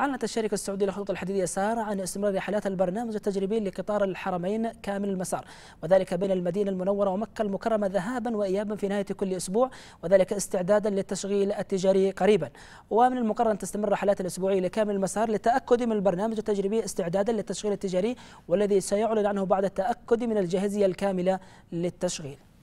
أعلنت الشركة السعودية للخطوط الحديدية سارة عن استمرار رحلات البرنامج التجريبي لقطار الحرمين كامل المسار وذلك بين المدينة المنورة ومكة المكرمة ذهابا وإيابا في نهاية كل أسبوع وذلك استعدادا للتشغيل التجاري قريبا ومن المقرر أن تستمر الرحلات الأسبوعية لكامل المسار للتأكد من البرنامج التجريبي استعدادا للتشغيل التجاري والذي سيعلن عنه بعد التأكد من الجاهزية الكاملة للتشغيل